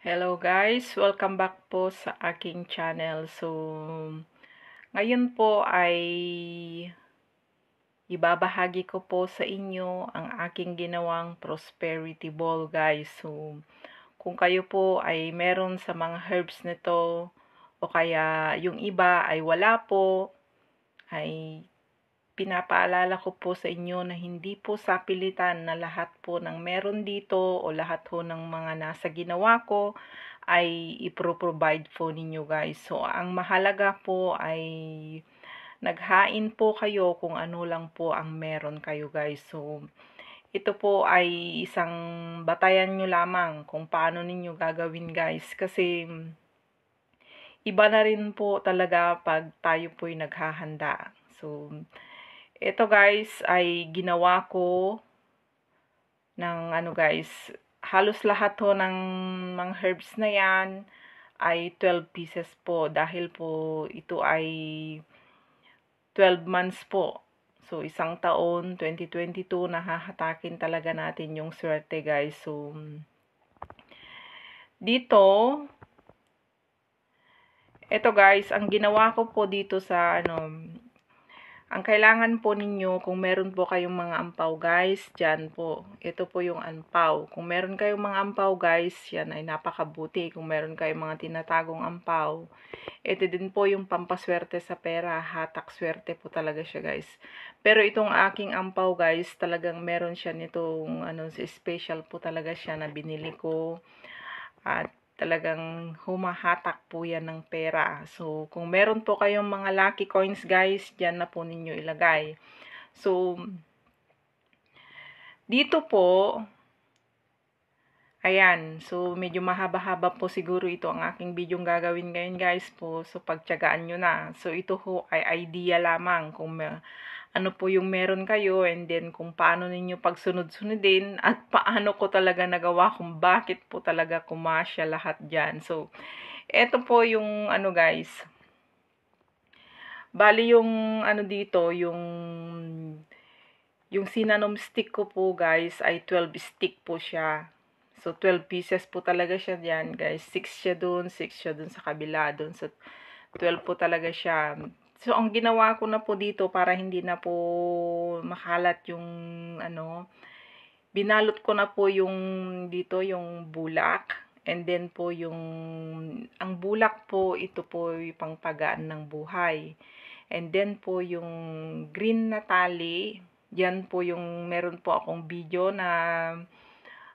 Hello guys! Welcome back po sa aking channel. So, ngayon po ay ibabahagi ko po sa inyo ang aking ginawang prosperity ball guys. So, kung kayo po ay meron sa mga herbs nito o kaya yung iba ay wala po, ay pinapaalala ko po sa inyo na hindi po sapilitan na lahat po ng meron dito o lahat po ng mga nasa ginawa ko ay ipro-provide po ninyo guys. So, ang mahalaga po ay naghain po kayo kung ano lang po ang meron kayo guys. So, ito po ay isang batayan nyo lamang kung paano ninyo gagawin guys. Kasi, iba na rin po talaga pag tayo po'y naghahanda. So, ito guys ay ginawa ko ng ano guys, halos lahat to ng mga herbs na yan ay 12 pieces po dahil po ito ay 12 months po. So, isang taon, 2022, nahahatakin talaga natin yung swerte guys. So, dito, ito guys, ang ginawa ko po dito sa ano, ang kailangan po ninyo, kung meron po kayong mga ampaw guys, dyan po. Ito po yung ampaw. Kung meron kayong mga ampaw guys, yan ay napakabuti. Kung meron kayong mga tinatagong ampaw, ito din po yung pampaswerte sa pera. Hatak swerte po talaga siya guys. Pero itong aking ampaw guys, talagang meron siya nitong ano, special po talaga siya na binili ko. At talagang humahatak po yan ng pera. So, kung meron po kayong mga lucky coins guys, dyan na po ninyo ilagay. So, dito po, ayan, so medyo mahaba-haba po siguro ito ang aking video gagawin ngayon guys po. So, pagtyagaan nyo na. So, ito ho ay idea lamang kung may, ano po yung meron kayo and then kung paano ninyo pagsunod-sunodin at paano ko talaga nagawa kung bakit po talaga kumasya lahat dyan. So, eto po yung ano guys. Bali yung ano dito, yung yung sinanom stick ko po guys ay 12 stick po siya. So, 12 pieces po talaga siya diyan guys. 6 siya dun, 6 siya dun sa kabila dun. So, 12 po talaga siya. So, ang ginawa ko na po dito para hindi na po makalat yung ano, binalot ko na po yung dito, yung bulak. And then po yung, ang bulak po, ito po yung pangpagaan ng buhay. And then po yung green na tali, yan po yung meron po akong video na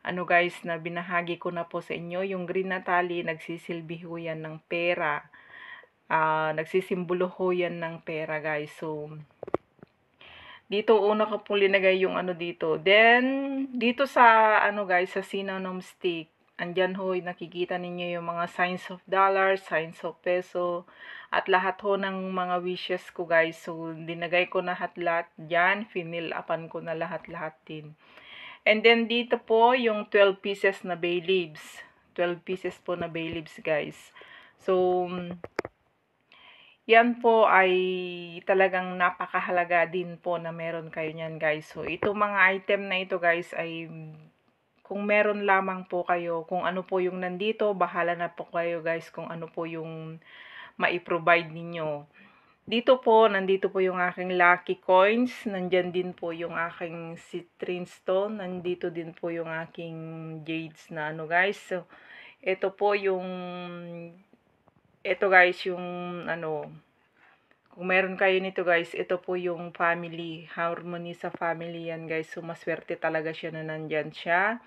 ano guys, na binahagi ko na po sa inyo. Yung green na tali, nagsisilbi ho yan ng pera. Uh, nagsisimbolo ho yan ng pera guys. So, dito una ko pong linagay yung ano dito. Then, dito sa ano guys, sa synonym stick. Andyan ho, nakikita ninyo yung mga signs of dollar, signs of peso, at lahat ho ng mga wishes ko guys. So, dinagay ko na lahat dyan, finil apan ko na lahat-lahat din. And then, dito po yung 12 pieces na bay leaves. 12 pieces po na bay leaves guys. So, yan po ay talagang napakahalaga din po na meron kayo niyan guys. So ito mga item na ito guys ay kung meron lamang po kayo, kung ano po yung nandito, bahala na po kayo guys kung ano po yung maiprovide ninyo. Dito po, nandito po yung aking lucky coins, nandyan din po yung aking citrine stone, nandito din po yung aking jades na ano guys. So, ito po yung ito guys yung ano kung meron kayo nito guys ito po yung family harmony sa family yan guys so maswerte talaga siya na nandyan siya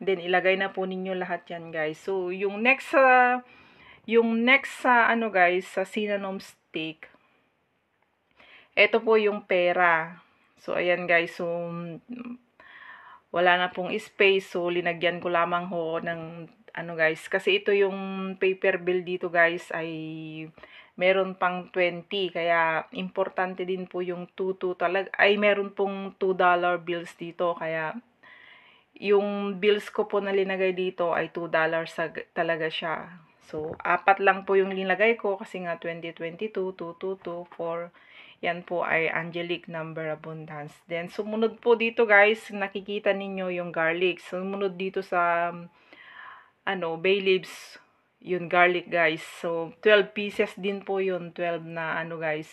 then ilagay na po ninyo lahat yan guys so yung next sa uh, yung next sa uh, ano guys sa cinnamon stick ito po yung pera so ayan guys so wala na pong space so linagyan ko lamang ho ng ano guys, kasi ito yung paper bill dito guys ay meron pang 20 kaya importante din po yung 22 talaga ay meron pong 2 dollar bills dito kaya yung bills ko po na linagay dito ay 2 dollars talaga siya. So apat lang po yung linagay ko kasi nga 2022 2224 4 yan po ay angelic number abundance. Then sumunod po dito guys, nakikita ninyo yung garlic. Sumunod dito sa ano, bay leaves, yun garlic guys. So 12 pieces din po yun, 12 na ano guys.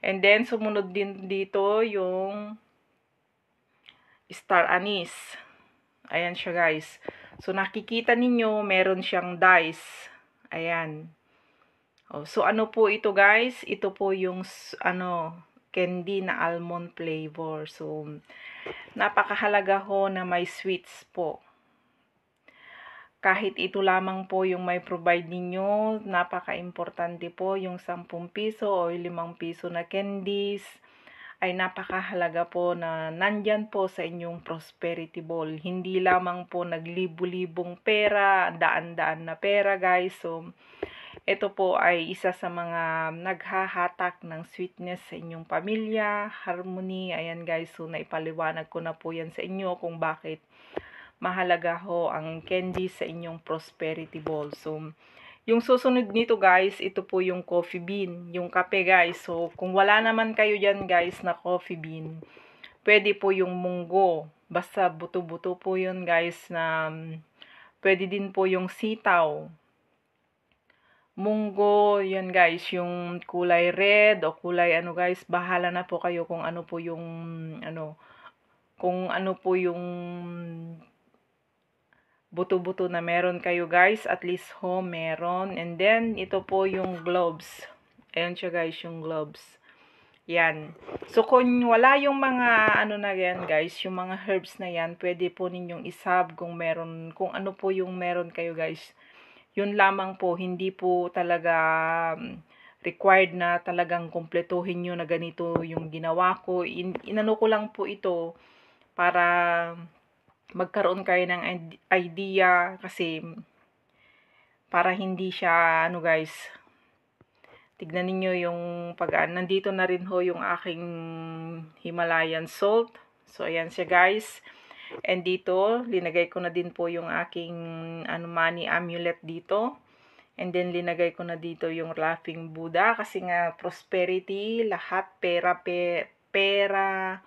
And then sumunod din dito yung star anise. Ayan siya guys. So nakikita ninyo meron siyang dice. Ayan. Oh, so ano po ito guys? Ito po yung ano candy na almond flavor. So napakahalaga ho na may sweets po. Kahit ito lamang po yung may provide ninyo, napaka-importante po yung 10 piso o 5 piso na candies ay napakahalaga po na nandyan po sa inyong prosperity ball. Hindi lamang po naglibu-libong pera, daan-daan na pera guys. So, ito po ay isa sa mga naghahatak ng sweetness sa inyong pamilya, harmony. Ayan guys, so naipaliwanag ko na po yan sa inyo kung bakit mahalaga ho ang candy sa inyong prosperity balsam. Yung susunod nito guys, ito po yung coffee bean, yung kape guys. So, kung wala naman kayo dyan guys na coffee bean, pwede po yung munggo. Basta buto-buto po yun guys na mm, pwede din po yung sitaw. Munggo, yun guys, yung kulay red o kulay ano guys, bahala na po kayo kung ano po yung mm, ano, kung ano po yung buto-buto na meron kayo guys. At least home meron. And then, ito po yung gloves. Ayan siya guys, yung gloves. Yan. So, kung wala yung mga ano na yan, guys, yung mga herbs na yan, pwede po ninyong isab kung meron, kung ano po yung meron kayo, guys. Yun lamang po, hindi po talaga um, required na talagang kumpletuhin nyo na ganito yung ginawa ko. In, inano ko lang po ito para magkaroon kayo ng idea kasi para hindi siya ano guys tignan niyo yung pag ah, nandito na rin ho yung aking Himalayan salt so ayan siya guys and dito linagay ko na din po yung aking ano money amulet dito and then linagay ko na dito yung laughing Buddha kasi nga prosperity lahat pera pe, pera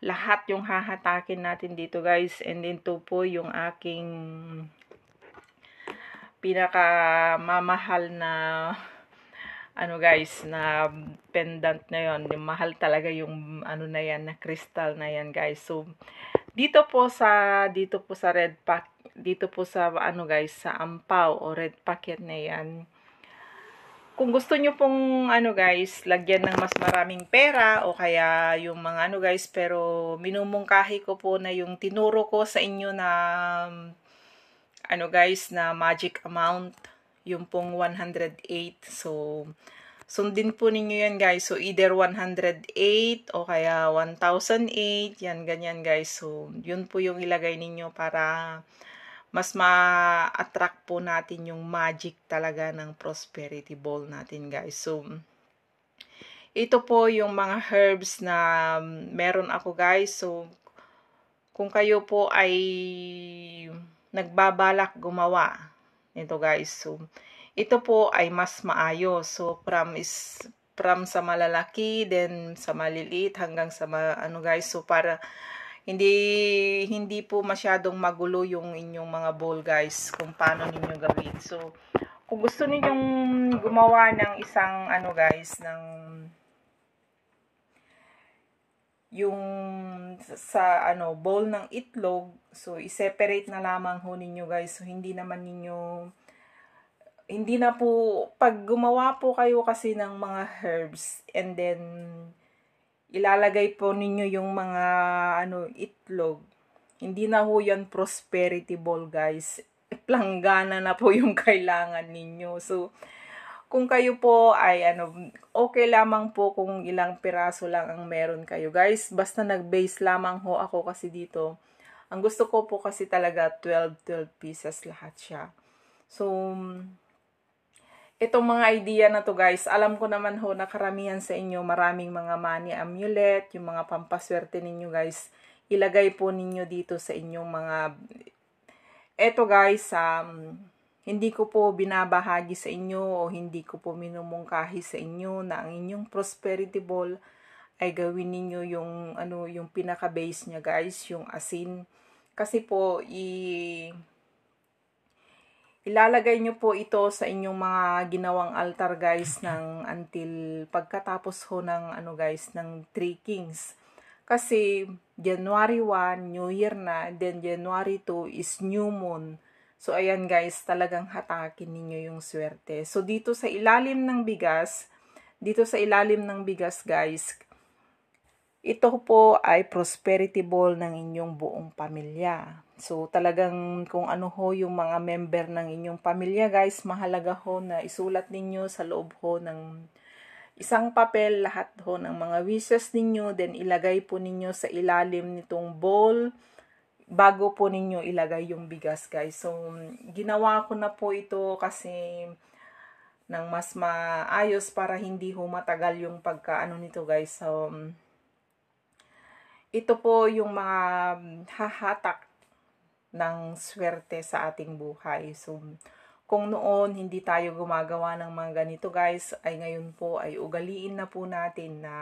lahat yung hahatakin natin dito guys. And then to po yung aking pinaka mamahal na ano guys, na pendant na yon yung mahal talaga yung ano na yan, na crystal na yan guys. So, dito po sa, dito po sa red pack, dito po sa ano guys, sa ampaw o red packet na yan, kung gusto nyo pong, ano guys, lagyan ng mas maraming pera o kaya yung mga ano guys, pero minumungkahi ko po na yung tinuro ko sa inyo na, ano guys, na magic amount, yung pong 108. So, sundin po ninyo yan guys. So, either 108 o kaya 1,008, yan, ganyan guys. So, yun po yung ilagay ninyo para mas ma-attract po natin yung magic talaga ng prosperity ball natin guys. So, ito po yung mga herbs na meron ako guys. So, kung kayo po ay nagbabalak gumawa, nito, guys. So, ito po ay mas maayos. So, from is from sa malalaki, then sa maliliit hanggang sa ma, ano guys. So, para hindi hindi po masyadong magulo yung inyong mga bowl guys kung paano ninyo gawin. So kung gusto ninyong gumawa ng isang ano guys ng yung sa ano bowl ng itlog so i-separate na lamang ho ninyo guys so hindi naman ninyo hindi na po pag gumawa po kayo kasi ng mga herbs and then ilalagay po ninyo yung mga ano itlog. Hindi na ho yan prosperity ball guys. Planggana na po yung kailangan ninyo. So, kung kayo po ay ano, okay lamang po kung ilang piraso lang ang meron kayo guys. Basta nag-base lamang ho ako kasi dito. Ang gusto ko po kasi talaga 12, 12 pieces lahat siya. So, Itong mga idea na to guys, alam ko naman ho na karamihan sa inyo maraming mga money amulet, yung mga pampaswerte ninyo guys, ilagay po ninyo dito sa inyong mga... Eto guys, um, hindi ko po binabahagi sa inyo o hindi ko po minumungkahi sa inyo na ang inyong prosperity ball ay gawin niyo yung ano yung pinaka base niya guys, yung asin. Kasi po i Ilalagay nyo po ito sa inyong mga ginawang altar guys ng until pagkatapos ho ng ano guys ng 3 kings. Kasi January 1, New Year na, then January 2 is New Moon. So ayan guys, talagang hatakin ninyo yung swerte. So dito sa ilalim ng bigas, dito sa ilalim ng bigas guys, ito po ay prosperity ball ng inyong buong pamilya. So talagang kung ano ho yung mga member ng inyong pamilya guys, mahalaga ho na isulat ninyo sa loob ho ng isang papel lahat ho ng mga wishes ninyo. Then ilagay po ninyo sa ilalim nitong ball bago po ninyo ilagay yung bigas guys. So ginawa ko na po ito kasi nang mas maayos para hindi ho matagal yung pagkaano nito guys. So, ito po yung mga mm, hahatak ng swerte sa ating buhay. So, kung noon hindi tayo gumagawa ng mga ganito guys, ay ngayon po ay ugaliin na po natin na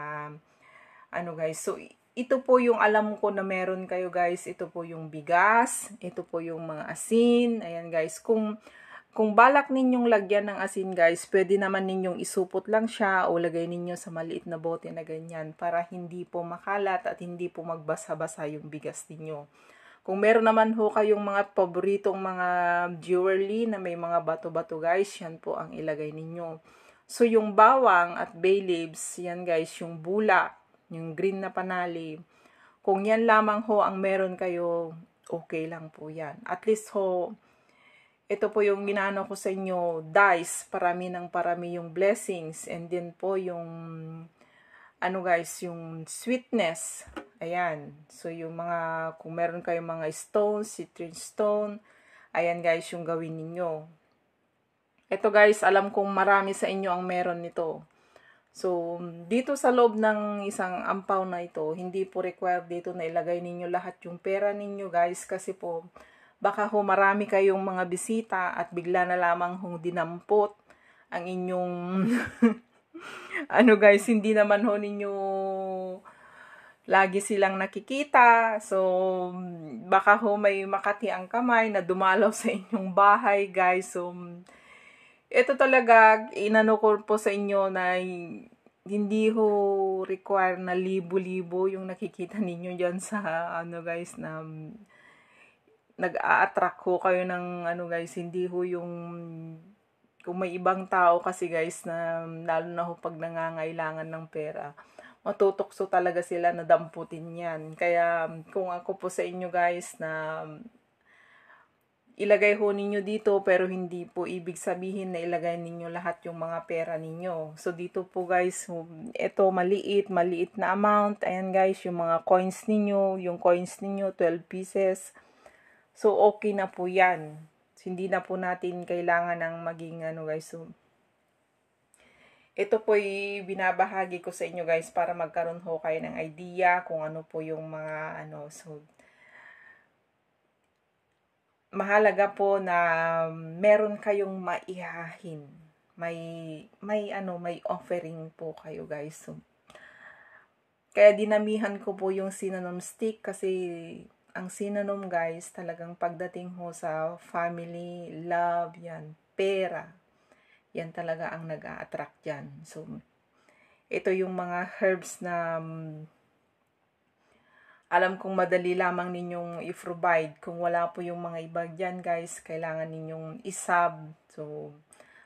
ano guys. So, ito po yung alam ko na meron kayo guys. Ito po yung bigas, ito po yung mga asin. Ayan guys, kung kung balak ninyong lagyan ng asin guys, pwede naman ninyong isupot lang siya o lagay ninyo sa maliit na bote na ganyan para hindi po makalat at hindi po magbasa-basa yung bigas ninyo. Kung meron naman ho kayong mga paboritong mga jewelry na may mga bato-bato guys, yan po ang ilagay ninyo. So yung bawang at bay leaves, yan guys, yung bula, yung green na panali. Kung yan lamang ho ang meron kayo, okay lang po yan. At least ho, ito po yung ginano ko sa inyo, dice, parami ng parami yung blessings. And then po yung, ano guys, yung sweetness. Ayan. So yung mga, kung meron kayong mga stones, citrine stone, ayan guys yung gawin ninyo. Ito guys, alam kong marami sa inyo ang meron nito. So, dito sa loob ng isang ampaw na ito, hindi po required dito na ilagay ninyo lahat yung pera ninyo guys kasi po Baka ho marami kayong mga bisita at bigla na lamang hong dinampot ang inyong ano guys, hindi naman ho ninyo lagi silang nakikita. So, baka ho may makati ang kamay na dumalaw sa inyong bahay, guys. So, ito talaga, inano ko po sa inyo na hindi ho require na libo-libo yung nakikita ninyo dyan sa, ano guys, na nag-a-attract ho kayo ng ano guys, hindi ho yung kung may ibang tao kasi guys na lalo na ho pag nangangailangan ng pera, matutokso talaga sila na damputin yan. Kaya kung ako po sa inyo guys na ilagay ho ninyo dito pero hindi po ibig sabihin na ilagay ninyo lahat yung mga pera ninyo. So dito po guys, ito maliit, maliit na amount. Ayan guys, yung mga coins ninyo, yung coins ninyo, 12 pieces. So, okay na po yan. So, hindi na po natin kailangan ng maging ano guys. So, ito po binabahagi ko sa inyo guys para magkaroon ho kayo ng idea kung ano po yung mga ano. So, mahalaga po na meron kayong maihahin. May, may ano, may offering po kayo guys. So, kaya dinamihan ko po yung cinnamon stick kasi ang synonym guys, talagang pagdating ho sa family, love, yan, pera. Yan talaga ang nag attract dyan. So, ito yung mga herbs na um, alam kong madali lamang ninyong i-provide. Kung wala po yung mga iba dyan guys, kailangan ninyong isab. So,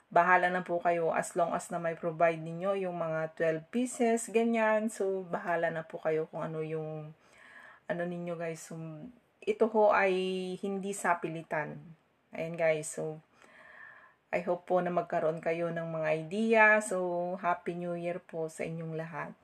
bahala na po kayo as long as na may provide ninyo yung mga 12 pieces, ganyan. So, bahala na po kayo kung ano yung ano ninyo guys, so, um, ito ho ay hindi sapilitan. Ayan guys, so I hope po na magkaroon kayo ng mga idea. So, Happy New Year po sa inyong lahat.